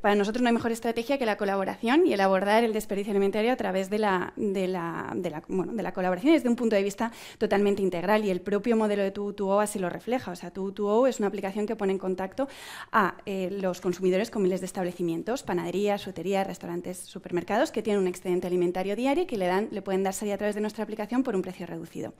para nosotros no hay mejor estrategia que la colaboración y el abordar el desperdicio alimentario a través de la, de la, de colaboración desde un punto de vista totalmente integral y el propio modelo de tu 2 o así lo refleja. O sea, tu 2 es una aplicación que pone en contacto a eh, los consumidores con miles de establecimientos, panaderías, soterías, restaurantes, supermercados que tienen un excedente alimentario diario y que le, dan, le pueden dar salida a través de nuestra aplicación por un precio reducido.